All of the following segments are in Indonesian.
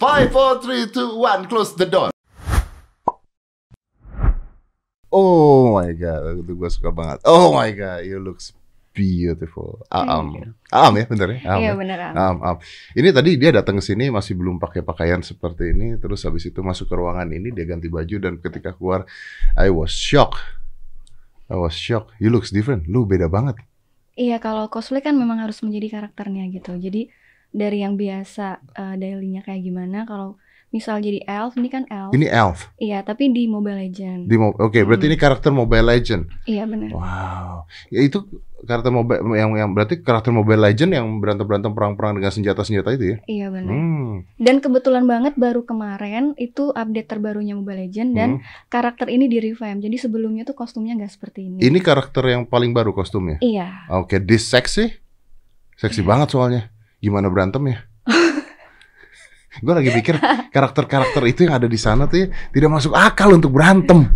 Five, four, three, two, one, close the door. Oh my god, gue suka banget. Oh my god, you look beautiful. Aam. Ah, Aam ya bener ya? iya ya? bener Aam, Aam. Ini tadi dia datang ke sini masih belum pakai pakaian seperti ini. Terus habis itu masuk ke ruangan ini, dia ganti baju dan ketika keluar, I was shocked. I was shocked. You looks different. Lu beda banget. Iya, kalau cosplay kan memang harus menjadi karakternya gitu. Jadi dari yang biasa uh, dailynya kayak gimana kalau misal jadi elf ini kan elf ini elf iya tapi di mobile legend di mo oke okay, berarti hmm. ini karakter mobile legend iya benar wow ya itu karakter mobile yang yang berarti karakter mobile legend yang berantem berantem perang perang dengan senjata senjata itu ya iya benar hmm. dan kebetulan banget baru kemarin itu update terbarunya mobile legend dan hmm. karakter ini di revamp jadi sebelumnya tuh kostumnya nggak seperti ini ini karakter yang paling baru kostumnya iya oke okay. this sexy seksi iya. banget soalnya gimana berantem ya? gue lagi pikir karakter-karakter itu yang ada di sana tuh ya, tidak masuk akal untuk berantem.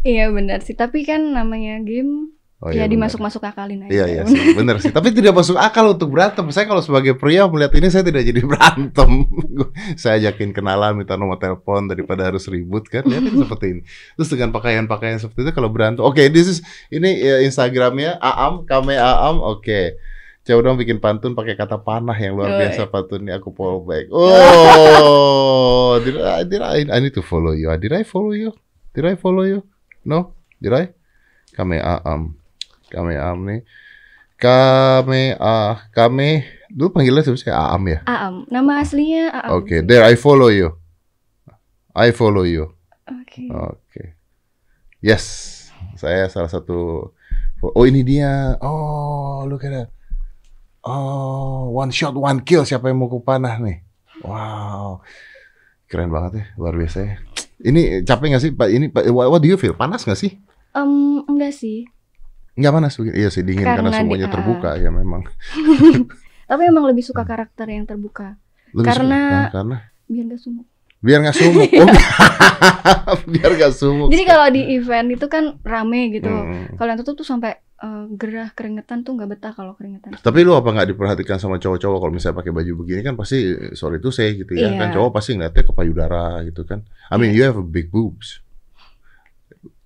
Iya benar sih, tapi kan namanya game Oh, ya iya, dimasuk-masuk akalin aja. Iya iya sih, benar sih. Tapi tidak masuk akal untuk berantem. Saya kalau sebagai pria melihat ini saya tidak jadi berantem. saya ajakin kenalan, minta nomor telepon daripada harus ribut kan. Ya seperti ini. Terus dengan pakaian-pakaian seperti itu kalau berantem. Oke, okay, this is ini ya, Instagramnya Aam, Kame Aam. Oke. Okay. Coba dong bikin pantun pakai kata panah yang luar biasa pantun ini aku follow back. Oh, did I, did I, I need to follow you. Did I follow you? Did I follow you? No, did I? Kame am, kame am nih. Kame ah, kame. Lu panggilnya siapa sih? Aam ya. Aam, nama aslinya Aam. Oke, okay. there I follow you. I follow you. Oke. Okay. Oke. Okay. Yes, saya salah satu. Oh ini dia. Oh, look at that. Oh, one shot one kill siapa yang mau ke panah nih? Wow. Keren banget ya, luar biasa ya. Ini capek gak sih Pak? Ini Pak, what do you feel? Panas gak sih? Um, enggak sih. Enggak panas mungkin. Iya sih dingin karena, karena semuanya di, uh, eh. terbuka ya memang. Tapi emang lebih suka hmm. karakter yang terbuka. Lebih karena, suka, karena biar gak sumuk. Biar gak sumuk. oh, biar gak sumuk. Jadi kalau di event itu kan rame gitu. Hmm. Kalau yang tutup tuh sampai uh, gerah keringetan tuh nggak betah kalau keringetan. Tapi lu apa nggak diperhatikan sama cowok-cowok kalau misalnya pakai baju begini kan pasti eh, sorry itu saya gitu ya yeah. kan iya. cowok pasti ngeliatnya ke payudara gitu kan. I mean yeah. you iya. have a big boobs.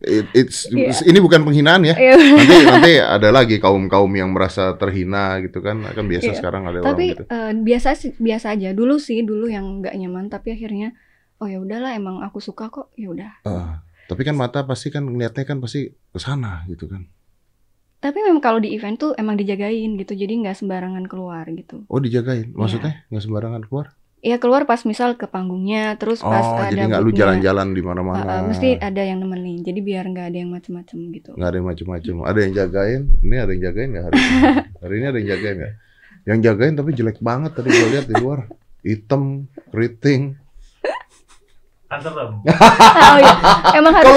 It, it's yeah. ini bukan penghinaan ya. Yeah. Nanti nanti ada lagi kaum-kaum yang merasa terhina gitu kan. Kan biasa yeah. sekarang ada tapi, orang gitu. Tapi uh, eh, biasa biasa aja. Dulu sih dulu yang nggak nyaman tapi akhirnya oh ya udahlah emang aku suka kok. Ya udah. Uh, tapi kan mata pasti kan ngeliatnya kan pasti ke sana gitu kan. Tapi memang kalau di event tuh emang dijagain gitu, jadi nggak sembarangan keluar gitu. Oh dijagain, iya. maksudnya nggak sembarangan keluar? Iya keluar pas misal ke panggungnya, terus oh, pas ada jadi nggak lu jalan-jalan di mana-mana. Uh, mesti ada yang nemenin, jadi biar nggak ada yang macem-macem gitu. Nggak ada yang macem-macem, ada yang jagain. Ini ada yang jagain nggak hari ini? hari ini ada yang jagain nggak? Yang jagain tapi jelek banget tadi gue lihat di luar, hitam, keriting. Kalau oh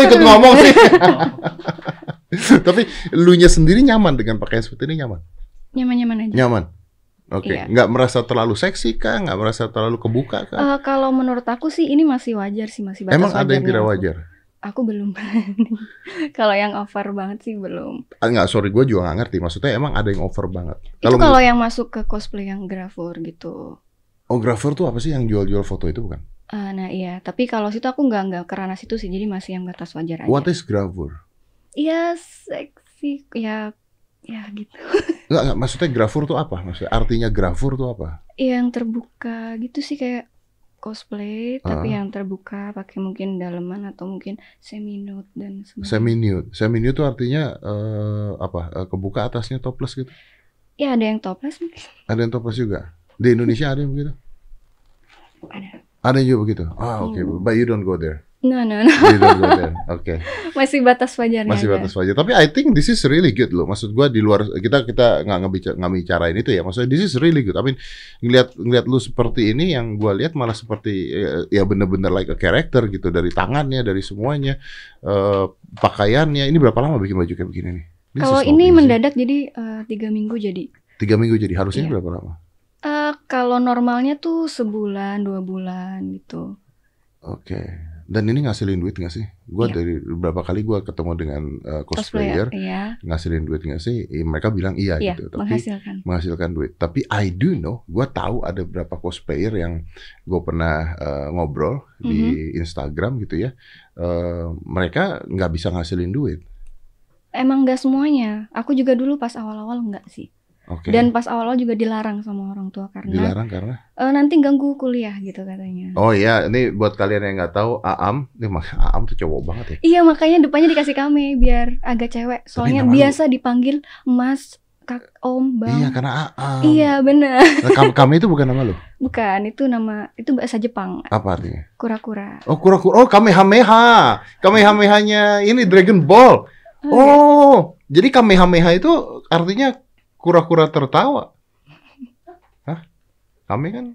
iya, ikut ngomong sih. Tapi lu nya sendiri nyaman dengan pakaian seperti ini nyaman? Nyaman-nyaman aja. Nyaman. Oke, okay. iya. merasa terlalu seksi kah? Nggak merasa terlalu kebuka kah? Uh, kalau menurut aku sih ini masih wajar sih, masih batas Emang ada yang tidak wajar? Aku belum Kalau yang over banget sih belum. Enggak. Ah, sorry gue juga nggak ngerti. Maksudnya emang ada yang over banget? Kalo itu kalau yang masuk ke cosplay yang grafur gitu. Oh, grafur tuh apa sih yang jual-jual foto itu bukan? Uh, nah iya, tapi kalau situ aku nggak nggak kerana situ sih, jadi masih yang batas wajar aja. What is grafur? Iya seksi ya ya gitu nggak, nggak maksudnya grafur tuh apa maksudnya artinya grafur tuh apa yang terbuka gitu sih kayak cosplay uh. tapi yang terbuka pakai mungkin daleman atau mungkin semi nude dan sebagainya. Semi nude. Semi nude itu artinya uh, apa? Eh, kebuka atasnya topless gitu. Ya ada yang topless mungkin. Ada yang topless juga. Di Indonesia ada yang begitu? Ada. Ada juga begitu. Ah, oke. Okay. Hmm. But you don't go there. No, no, no. Oke. Oh, okay. Masih batas wajarnya. Masih batas wajar. Tapi I think this is really good loh. Maksud gua di luar kita kita nggak ngebicara nggak ini tuh ya. Maksudnya this is really good. I mean ngelihat ngelihat lu seperti ini yang gua lihat malah seperti eh, ya bener-bener like a character gitu dari tangannya, dari semuanya, uh, pakaiannya. Ini berapa lama bikin baju kayak begini nih? Kalau ini mendadak jadi uh, tiga minggu jadi. Tiga minggu jadi harusnya yeah. berapa lama? Uh, kalau normalnya tuh sebulan dua bulan gitu. Oke. Dan ini ngasilin duit gak sih? Gue yeah. dari beberapa kali gue ketemu dengan uh, cosplayer, cosplayer yeah. ngasilin duit gak sih? Eh, mereka bilang iya yeah, gitu, tapi menghasilkan. menghasilkan duit. Tapi I do know, gue tahu ada beberapa cosplayer yang gue pernah uh, ngobrol mm -hmm. di mhm. Instagram gitu ya, uh, mereka nggak bisa ngasilin duit. Emang gak semuanya. Aku juga dulu pas awal-awal nggak sih. Okay. Dan pas awal-awal juga dilarang sama orang tua karena dilarang karena e, nanti ganggu kuliah gitu katanya. Oh iya, ini buat kalian yang nggak tahu Aam, ini mak Aam tuh cowok banget ya. Iya makanya depannya dikasih kami biar agak cewek. Soalnya biasa lu... dipanggil Mas, Kak, Om, Bang. Iya karena Aam. Iya benar. Nah, kami, itu bukan nama lo. Bukan, itu nama itu bahasa Jepang. Apa artinya? Kura-kura. Oh kura-kura. Oh kami Hameha. kamehameha. Kamehameha-nya ini Dragon Ball. Oh, iya. oh kami jadi kamehameha itu artinya kura-kura tertawa. Hah? Kami kan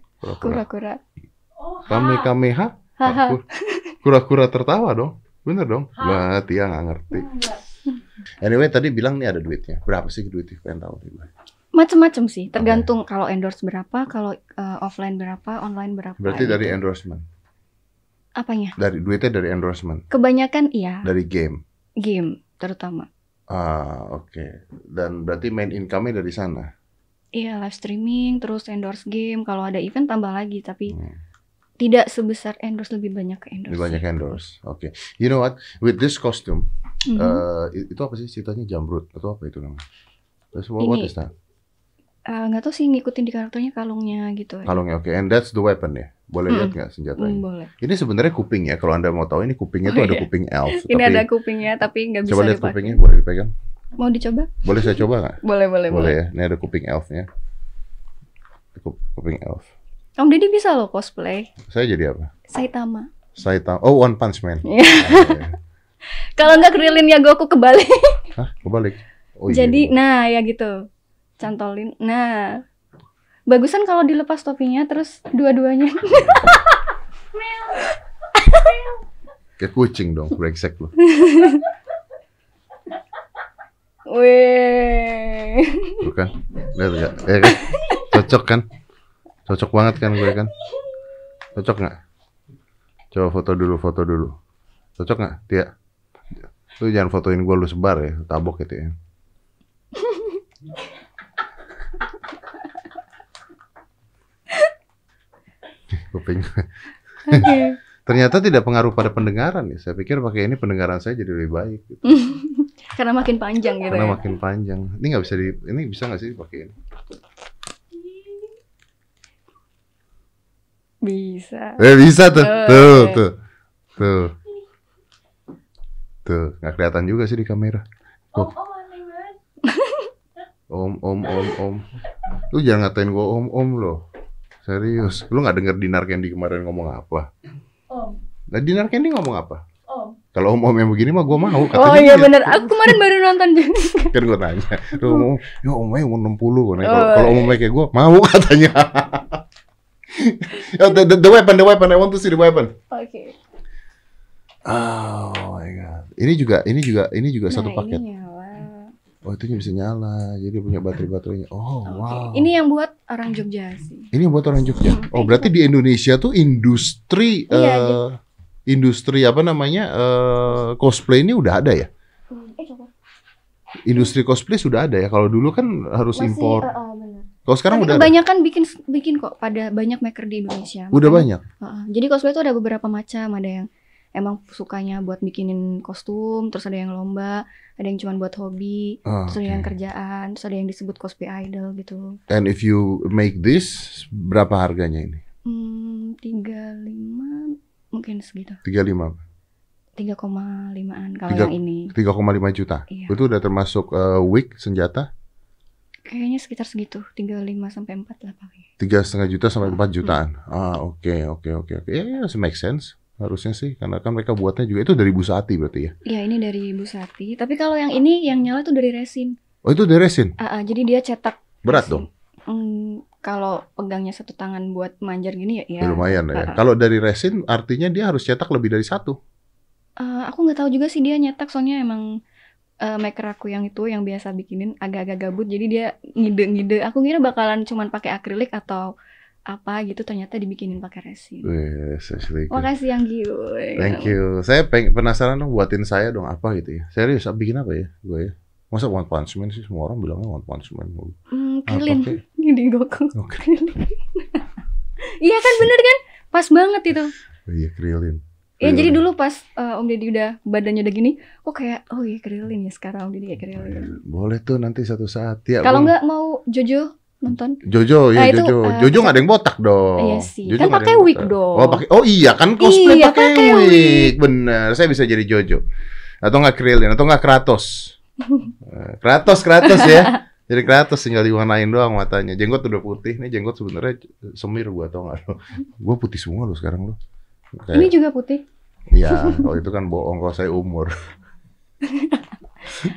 kura-kura. kura Kami oh, kami ha? Kura-kura tertawa dong. Bener dong? Wah, yang nggak ngerti. Anyway, tadi bilang nih ada duitnya. Berapa sih duitnya? Pengen tahu gue. Macam-macam sih, tergantung okay. kalau endorse berapa, kalau uh, offline berapa, online berapa. Berarti gitu. dari endorsement. Apanya? Dari duitnya dari endorsement. Kebanyakan iya. Dari game. Game terutama. Ah, oke. Okay. Dan berarti main income-nya dari sana? Iya, live streaming, terus endorse game. Kalau ada event tambah lagi, tapi hmm. tidak sebesar endorse lebih banyak ke endorse. Lebih banyak endorse. Oke. Okay. You know what? With this costume, mm -hmm. uh, itu apa sih ceritanya jambrut atau apa itu namanya? Terus what, what is that? Eh, nggak gak tahu sih ngikutin di karakternya kalungnya gitu. Kalungnya oke, okay. and that's the weapon ya. Boleh lihat nggak senjatanya? Hmm, boleh. Ini sebenarnya kuping ya. Kalau anda mau tahu ini kupingnya oh, tuh iya. ada kuping elf. Ini tapi, ada kupingnya tapi nggak bisa. Coba lihat kupingnya, boleh dipegang? Mau dicoba? Boleh saya coba nggak? Boleh, boleh, boleh. Boleh ya. Ini ada kuping elfnya. Kuping elf. Om Deddy bisa loh cosplay. Saya jadi apa? Saitama. Saitama. Oh, One Punch Man. Iya. Ah, iya, iya. Kalau nggak krilinnya Goku kebalik. Hah, kebalik. Oh, iya. Jadi, nah ya gitu. Cantolin. Nah, Bagusan kalau dilepas topinya terus dua-duanya. kayak kucing dong, brengsek lu. Weh. Bukan. Lihat ya, Eh, kan? Cocok kan? Cocok banget kan gue kan? Cocok nggak? Coba foto dulu, foto dulu. Cocok nggak? Tia? Lu jangan fotoin gue lu sebar ya, tabok gitu ya. kuping. Ternyata tidak pengaruh pada pendengaran ya. Saya pikir pakai ini pendengaran saya jadi lebih baik. Gitu. Karena makin panjang gitu. Karena ya? makin panjang. Ini nggak bisa di, ini bisa nggak sih dipakai ini? Bisa. Eh bisa tuh, tuh, tuh, tuh, tuh, nggak kelihatan juga sih di kamera. Oh. om Om, om, om, om. Lu jangan ngatain gua om, om loh. Serius? Lu nggak denger Dinar Candy kemarin ngomong apa? Om. Nah, Dinar Candy ngomong apa? Om. Kalau om om yang begini mah gue mau katanya. Oh iya benar. Aku kemarin baru nonton juga. kan gue tanya, lu mau? Ya om umur 60 puluh. Nah, oh, kalau om-om iya. kayak gue mau katanya. oh, the, the, the weapon, the weapon. I want to see the weapon. Oke. Okay. Oh my god. Ini juga, ini juga, ini juga nah, satu paket. Ini Oh itu bisa nyala, jadi punya baterai-baterainya. Oh okay. wow. Ini yang buat orang Jogja sih. Ini yang buat orang Jogja. Hmm, oh berarti di Indonesia tuh industri iya, uh, iya. industri apa namanya uh, cosplay ini udah ada ya? Eh, industri cosplay sudah ada ya. Kalau dulu kan harus Masih, impor. Uh, uh, Kalau sekarang Tapi udah Banyak kan bikin bikin kok pada banyak maker di Indonesia. Udah Makanya, banyak. uh, jadi cosplay itu ada beberapa macam, ada yang emang sukanya buat bikinin kostum, terus ada yang lomba, ada yang cuma buat hobi, oh, terus okay. ada yang kerjaan, terus ada yang disebut cosplay idol gitu. And if you make this, berapa harganya ini? Hmm, lima mungkin segitu. Tiga lima. tiga koma limaan kalau yang ini. tiga koma lima juta. Iya. Itu udah termasuk uh, wig senjata? Kayaknya sekitar segitu, tiga lima sampai empat lah paling. Tiga setengah juta sampai ah. empat jutaan. Hmm. Ah, oke, okay, oke, okay, oke, okay, oke. Yeah, ya, yeah, make sense harusnya sih karena kan mereka buatnya juga itu dari Busati berarti ya iya ini dari Busati tapi kalau yang ini yang nyala tuh dari resin oh itu dari resin uh, uh, jadi dia cetak berat resin. dong mm, kalau pegangnya satu tangan buat manjar gini ya, ya. ya lumayan ya. Ah, kalau dari resin artinya dia harus cetak lebih dari satu. Uh, aku nggak tahu juga sih dia nyetak soalnya emang uh, maker aku yang itu yang biasa bikinin agak-agak gabut jadi dia ngide-ngide. Aku kira bakalan cuman pakai akrilik atau apa gitu ternyata dibikinin pakai resin. Yes, gitu. Makasih yang gitu. Thank you. Saya pengen penasaran dong buatin saya dong apa gitu ya. Serius, bikin apa ya gue ya? Masa One Punch Man sih semua orang bilangnya One Punch Man Mm, kilin. Okay. Gini Goku. Okay. iya kan bener kan? Pas banget itu. iya, krilin. Ya jadi dulu pas uh, Om Deddy udah badannya udah gini, kok kayak oh iya krilin ya sekarang Om Deddy ya krilin. Boleh tuh nanti satu saat ya. Kalau nggak mau Jojo nonton Jojo ya Jojo ah, itu, Jojo ah, nggak ada yang botak dong iya sih Jojo kan pakai wig dong oh pakai oh iya kan cosplay iya, pakai wig. wig bener saya bisa jadi Jojo atau nggak Krillin atau nggak Kratos eh, Kratos Kratos ya jadi Kratos tinggal diwarnain doang matanya jenggot udah putih nih jenggot sebenarnya semir gua tau nggak gua putih semua lo sekarang lo ini juga putih Iya, kalau itu kan bohong kalau saya umur.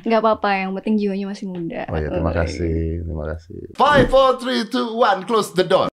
Gak apa-apa, yang penting jiwanya masih muda. Oh ya, terima kasih, terima kasih. Five, four, three, two, one, close the door.